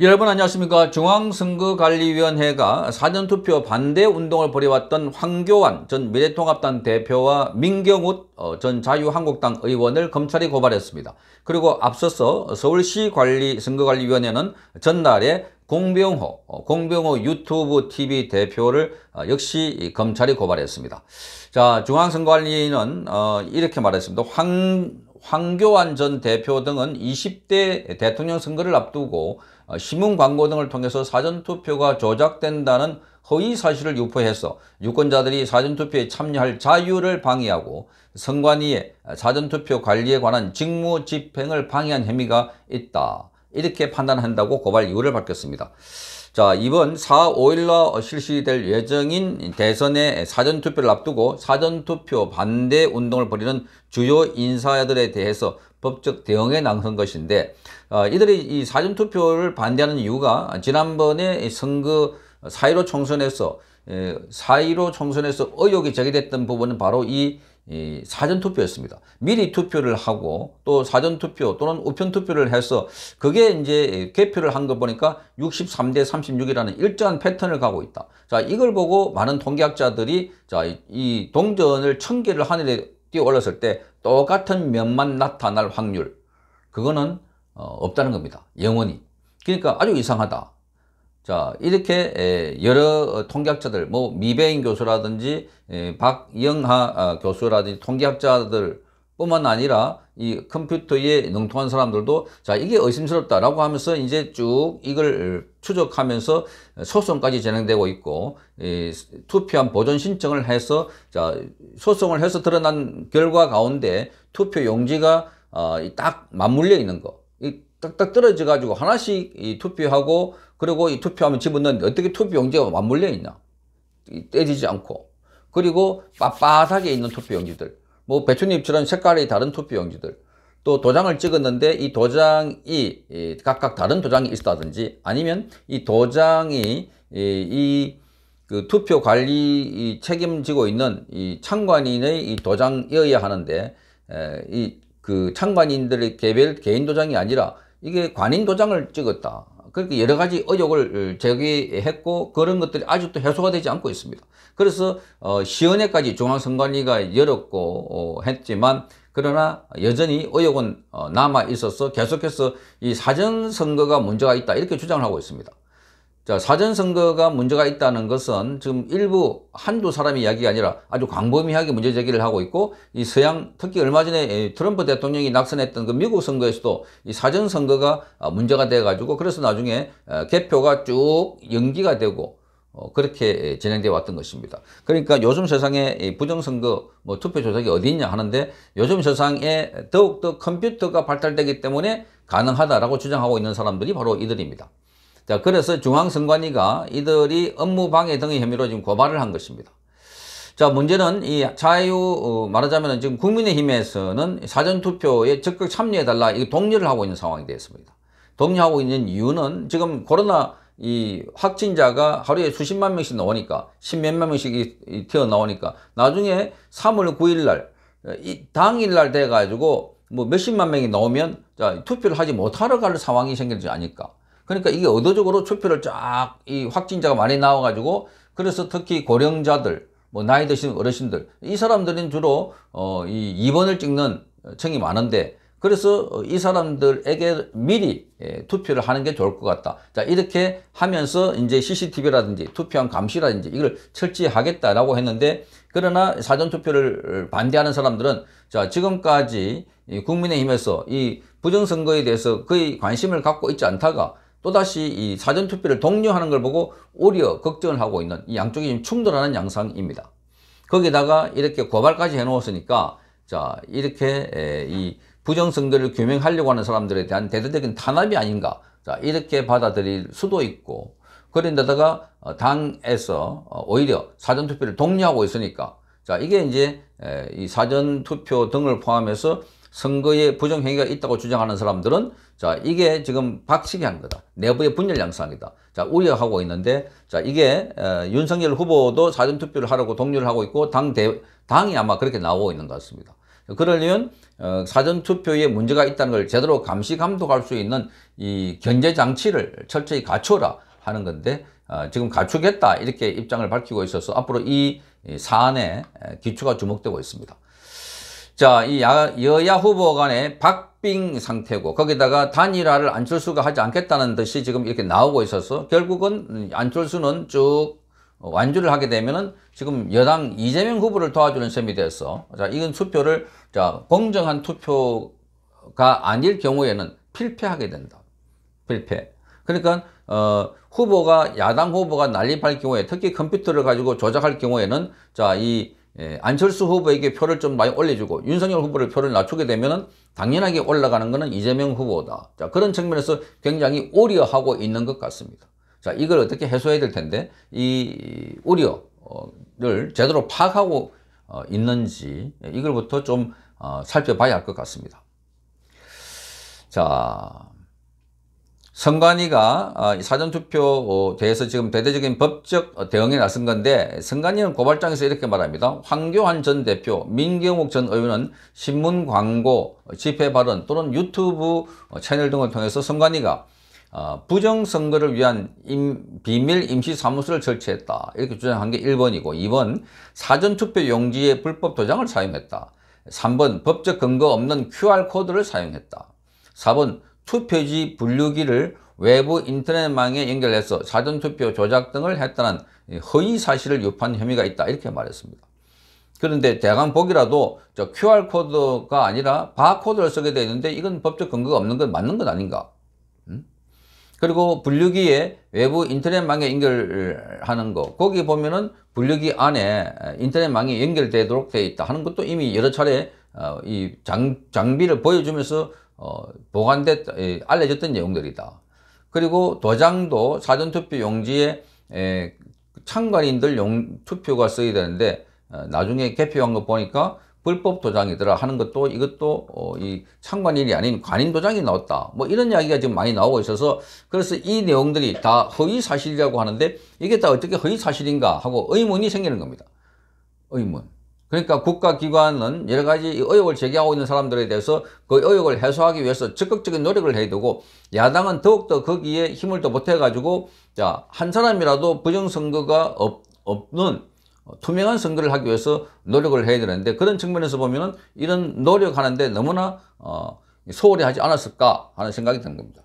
여러분 안녕하십니까 중앙선거관리위원회가 사전투표 반대 운동을 벌여왔던 황교안 전 미래통합당 대표와 민경욱 어, 전 자유한국당 의원을 검찰이 고발했습니다. 그리고 앞서서 서울시관리선거관리위원회는 전날에 공병호, 어, 공병호 유튜브 TV 대표를 어, 역시 검찰이 고발했습니다. 자, 중앙선관위는 거 이렇게 말했습니다. 황, 황교안 전 대표 등은 20대 대통령 선거를 앞두고 아, 신문 광고 등을 통해서 사전투표가 조작된다는 허위 사실을 유포해서 유권자들이 사전투표에 참여할 자유를 방해하고 선관위의 사전투표 관리에 관한 직무 집행을 방해한 혐의가 있다. 이렇게 판단한다고 고발 이유를 밝혔습니다. 자, 이번 4, 5일로 실시될 예정인 대선의 사전투표를 앞두고 사전투표 반대 운동을 벌이는 주요 인사들에 대해서 법적 대응에 나선 것인데 어, 이들이 이 사전투표를 반대하는 이유가 지난번에 선거 4.15 총선에서 4.15 총선에서 의혹이 제기됐던 부분은 바로 이이 사전투표였습니다. 미리 투표를 하고 또 사전투표 또는 우편투표를 해서 그게 이제 개표를 한 거 보니까 63대 36이라는 일정한 패턴을 가고 있다. 자, 이걸 보고 많은 통계학자들이 자, 이 동전을 천 개를 하늘에 뛰어 올랐을 때 똑같은 면만 나타날 확률. 그거는 어, 없다는 겁니다. 영원히. 그러니까 아주 이상하다. 자 이렇게 여러 어, 통계학자들 뭐 미베인 교수라든지 박영하 아, 교수라든지 통계학자들 뿐만 아니라 이 컴퓨터에 능통한 사람들도 자 이게 의심스럽다라고 하면서 이제 쭉 이걸 추적하면서 소송까지 진행되고 있고 이 투표한 보존 신청을 해서 자 소송을 해서 드러난 결과 가운데 투표 용지가 어, 아, 딱 맞물려 있는 거 딱딱 떨어져 가지고 하나씩 이 투표하고 그리고 이 투표하면 집어넣는데 어떻게 투표용지가 맞물려 있나 때리지 않고 그리고 빳빳하게 있는 투표용지들 뭐 배추잎처럼 색깔이 다른 투표용지들 또 도장을 찍었는데 이 도장이 각각 다른 도장이 있다든지 아니면 이 도장이 이, 그 투표 관리 책임지고 있는 이 창관인의 이 도장이어야 하는데 이그 창관인들의 개별 개인 도장이 아니라 이게 관인 도장을 찍었다. 그렇게 여러 가지 의혹을 어, 제기했고 그런 것들이 아직도 해소가 되지 않고 있습니다. 그래서 어, 시연회까지 중앙선관위가 열었고 어, 했지만 그러나 여전히 의혹은 남아 있어서 계속해서 이 사전 선거가 문제가 있다 이렇게 주장을 하고 있습니다. 자, 사전선거가 문제가 있다는 것은 지금 일부 한두 사람의 이야기가 아니라 아주 광범위하게 문제 제기를 하고 있고 이 서양 특히 얼마 전에 트럼프 대통령이 낙선했던 그 미국 선거에서도 이 사전선거가 어, 문제가 돼 가지고 그래서 나중에 어, 개표가 쭉 연기가 되고 어, 그렇게 예, 진행되어 왔던 것입니다. 그러니까 요즘 세상에 부정선거 뭐 투표 조작이 어디 있냐 하는데 요즘 세상에 더욱더 컴퓨터가 발달되기 때문에 가능하다라고 주장하고 있는 사람들이 바로 이들입니다. 자, 그래서 중앙선관위가 이들이 업무 방해 등의 혐의로 지금 고발을 한 것입니다. 자, 문제는 이 자유, 어, 말하자면 지금 국민의힘에서는 사전투표에 적극 참여해달라, 이 독려를 하고 있는 상황이 되었습니다. 독려하고 있는 이유는 지금 코로나 이 확진자가 하루에 수십만 명씩 나오니까, 십몇만 명씩 튀어나오니까, 나중에 3월 9일 날, 당일날 돼가지고 뭐 몇십만 명이 나오면 자, 투표를 하지 못하러 갈 상황이 생길지 아닐까. 그러니까 이게 의도적으로 투표를 쫙 이 확진자가 많이 나와가지고 그래서 특히 고령자들 뭐 나이 드신 어르신들 이 사람들은 주로 어, 이 2번을 찍는 층이 많은데 그래서 이 사람들에게 미리 예, 투표를 하는 게 좋을 것 같다. 자 이렇게 하면서 이제 CCTV라든지 투표함 감시라든지 이걸 철저하겠다라고 히 했는데 그러나 사전 투표를 반대하는 사람들은 자 지금까지 국민의힘에서 이 부정선거에 대해서 거의 관심을 갖고 있지 않다가 또다시 이 사전투표를 독려하는 걸 보고 오히려 걱정을 하고 있는 이 양쪽이 충돌하는 양상입니다. 거기다가 이렇게 고발까지 해놓았으니까 자 이렇게 이 부정선거를 규명하려고 하는 사람들에 대한 대대적인 탄압이 아닌가 자 이렇게 받아들일 수도 있고 그런데다가 어, 당에서 어, 오히려 사전투표를 독려하고 있으니까 자 이게 이제 이 사전투표 등을 포함해서 선거에 부정행위가 있다고 주장하는 사람들은 자 이게 지금 박치기 한 거다. 내부의 분열 양상이다. 자 우려하고 있는데 자 이게 어, 윤석열 후보도 사전투표를 하려고 독려를 하고 있고 당 대, 당이 아마 그렇게 나오고 있는 것 같습니다. 그러려면 어, 사전투표에 문제가 있다는 걸 제대로 감시 감독할 수 있는 이 견제장치를 철저히 갖춰라 하는 건데 어, 지금 갖추겠다 이렇게 입장을 밝히고 있어서 앞으로 이 사안에 기초가 주목되고 있습니다. 자, 이 야, 여야 후보 간의 박빙 상태고 거기다가 단일화를 안철수가 하지 않겠다는 듯이 지금 이렇게 나오고 있어서 결국은 안철수는 쭉 완주를 하게 되면은 지금 여당 이재명 후보를 도와주는 셈이 됐어. 자, 이건 투표를 자, 공정한 투표가 아닐 경우에는 필패하게 된다. 필패. 그러니까 어, 후보가 야당 후보가 난립할 경우에 특히 컴퓨터를 가지고 조작할 경우에는 자, 이 예, 안철수 후보에게 표를 좀 많이 올려주고 윤석열 후보를 표를 낮추게 되면 당연하게 올라가는 것은 이재명 후보다. 자, 그런 측면에서 굉장히 우려하고 있는 것 같습니다. 자, 이걸 어떻게 해소해야 될 텐데 이 우려를 제대로 파악하고 어, 있는지 이걸부터 좀 어, 살펴봐야 할 것 같습니다. 자, 선관위가 아, 사전투표 어, 대해서 지금 대대적인 법적 대응에 나선 건데 선관위는 고발장에서 이렇게 말합니다. 황교안 전 대표, 민경욱 전 의원은 신문 광고, 집회 발언 또는 유튜브 어, 채널 등을 통해서 선관위가 아, 부정선거를 위한 비밀 임시사무소를 설치했다. 이렇게 주장한 게 1번이고 2번 사전투표 용지에 불법 도장을 사용했다. 3번 법적 근거 없는 QR코드를 사용했다. 4번 투표지 분류기를 외부 인터넷망에 연결해서 사전투표 조작 등을 했다는 허위 사실을 유판 혐의가 있다 이렇게 말했습니다. 그런데 대강 보기라도 저 QR코드가 아니라 바코드를 쓰게 되는데 이건 법적 근거가 없는 건 맞는 건 아닌가? 음? 그리고 분류기에 외부 인터넷망에 연결하는 거 거기 보면은 분류기 안에 인터넷망이 연결되도록 되어 있다 하는 것도 이미 여러 차례 어, 이 장, 장비를 보여주면서 어, 보관됐, 예, 알려졌던 내용들이다. 그리고 도장도 사전투표 용지에 에, 예, 참관인들 용, 투표가 써야 되는데 어, 나중에 개표한 거 보니까 불법 도장이더라 하는 것도 이것도 어, 이 참관인이 아닌 관인 도장이 나왔다. 뭐 이런 이야기가 지금 많이 나오고 있어서 그래서 이 내용들이 다 허위 사실이라고 하는데 이게 다 어떻게 허위 사실인가 하고 의문이 생기는 겁니다. 의문. 그러니까 국가기관은 여러 가지 의혹을 제기하고 있는 사람들에 대해서 그 의혹을 해소하기 위해서 적극적인 노력을 해야 되고 야당은 더욱더 거기에 힘을 더 보태가지고 자한 사람이라도 부정선거가 없, 없는 투명한 선거를 하기 위해서 노력을 해야 되는데 그런 측면에서 보면 은 이런 노력하는데 너무나 어, 소홀히 하지 않았을까 하는 생각이 드는 겁니다.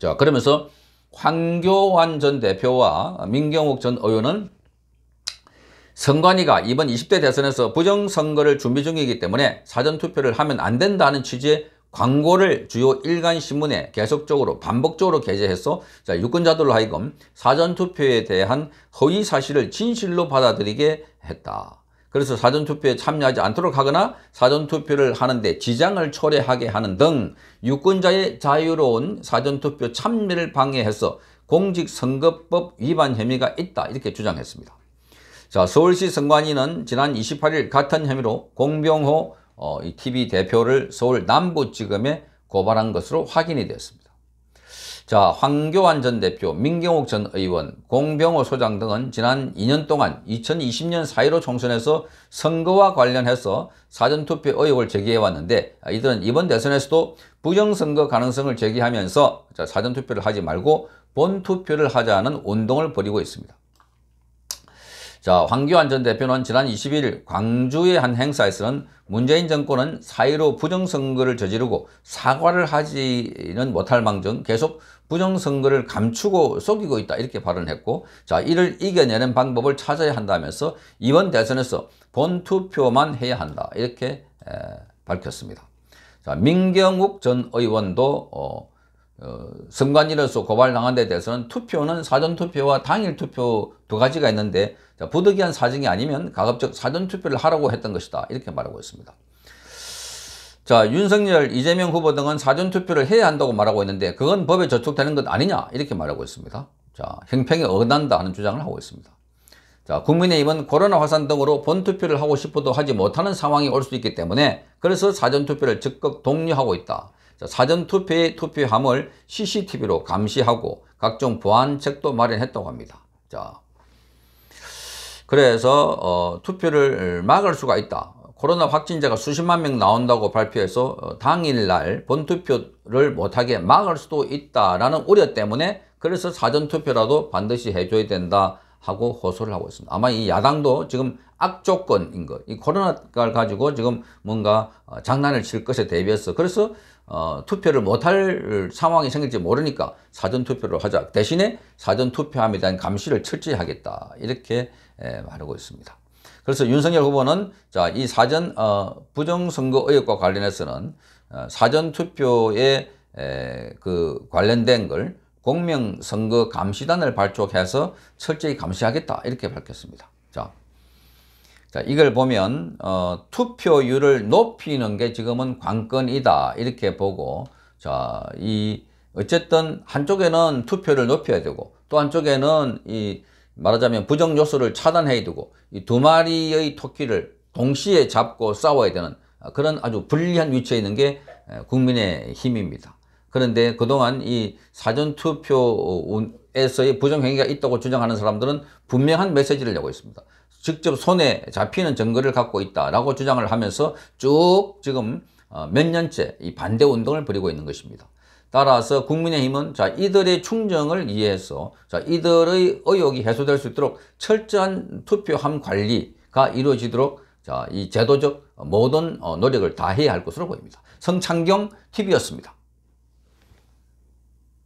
자 그러면서 황교안 전 대표와 민경욱 전 의원은 선관위가 이번 20대 대선에서 부정선거를 준비 중이기 때문에 사전투표를 하면 안 된다는 취지의 광고를 주요 일간신문에 계속적으로 반복적으로 게재해서 자, 유권자들로 하여금 사전투표에 대한 허위 사실을 진실로 받아들이게 했다. 그래서 사전투표에 참여하지 않도록 하거나 사전투표를 하는데 지장을 초래하게 하는 등 유권자의 자유로운 사전투표 참여를 방해해서 공직선거법 위반 혐의가 있다 이렇게 주장했습니다. 자, 서울시 선관위는 지난 28일 같은 혐의로 공병호 어, TV 대표를 서울 남부지검에 고발한 것으로 확인이 되었습니다 자, 황교안 전 대표, 민경욱 전 의원, 공병호 소장 등은 지난 2년 동안 2020년 4.15 총선에서 선거와 관련해서 사전투표 의혹을 제기해왔는데 아, 이들은 이번 대선에서도 부정선거 가능성을 제기하면서 사전투표를 하지 말고 본투표를 하자는 운동을 벌이고 있습니다. 자, 황교안 전 대표는 지난 21일 광주의 한 행사에서는 문재인 정권은 사의로 부정선거를 저지르고 사과를 하지는 못할 망정 계속 부정선거를 감추고 속이고 있다 이렇게 발언했고 자 이를 이겨내는 방법을 찾아야 한다면서 이번 대선에서 본투표만 해야 한다 이렇게 에, 밝혔습니다. 자 민경욱 전 의원도 어, 어, 선관위로서 고발당한 데 대해서는 투표는 사전투표와 당일투표 두 가지가 있는데 부득이한 사정이 아니면 가급적 사전투표를 하라고 했던 것이다 이렇게 말하고 있습니다. 자 윤석열, 이재명 후보 등은 사전투표를 해야 한다고 말하고 있는데 그건 법에 저촉되는 것 아니냐 이렇게 말하고 있습니다. 자 형평에 어긋난다 하는 주장을 하고 있습니다. 자 국민의힘은 코로나 화산 등으로 본투표를 하고 싶어도 하지 못하는 상황이 올 수 있기 때문에 그래서 사전투표를 적극 독려하고 있다. 사전투표의 투표함을 CCTV로 감시하고 각종 보안책도 마련했다고 합니다. 자, 그래서 어, 투표를 막을 수가 있다. 코로나 확진자가 수십만 명 나온다고 발표해서 어, 당일날 본투표를 못하게 막을 수도 있다라는 우려 때문에 그래서 사전투표라도 반드시 해줘야 된다 하고 호소를 하고 있습니다. 아마 이 야당도 지금 악조건인 것, 이 코로나를 가지고 지금 뭔가 어, 장난을 칠 것에 대비해서 그래서 어, 투표를 못할 상황이 생길지 모르니까 사전투표를 하자. 대신에 사전투표함에 대한 감시를 철저히 하겠다. 이렇게 에, 예, 말하고 있습니다. 그래서 윤석열 후보는 자, 이 사전 어, 부정선거 의혹과 관련해서는 어, 사전투표에 에, 그 관련된 걸 공명선거 감시단을 발족해서 철저히 감시하겠다. 이렇게 밝혔습니다. 자, 자, 이걸 보면 어, 투표율을 높이는 게 지금은 관건이다 이렇게 보고 자, 이 어쨌든 한쪽에는 투표를 높여야 되고 또 한쪽에는 이 말하자면 부정 요소를 차단해두고이 두 마리의 토끼를 동시에 잡고 싸워야 되는 아, 그런 아주 불리한 위치에 있는 게 국민의 힘입니다. 그런데 그동안 이 사전투표에서의 부정행위가 있다고 주장하는 사람들은 분명한 메시지를 내고 있습니다. 직접 손에 잡히는 증거를 갖고 있다라고 주장을 하면서 쭉 지금 어, 몇 년째 이 반대 운동을 벌이고 있는 것입니다. 따라서 국민의힘은 자 이들의 충정을 이해해서 자 이들의 의혹이 해소될 수 있도록 철저한 투표함 관리가 이루어지도록 자이 제도적 모든 어, 노력을 다해야 할 것으로 보입니다. 성창경 TV였습니다.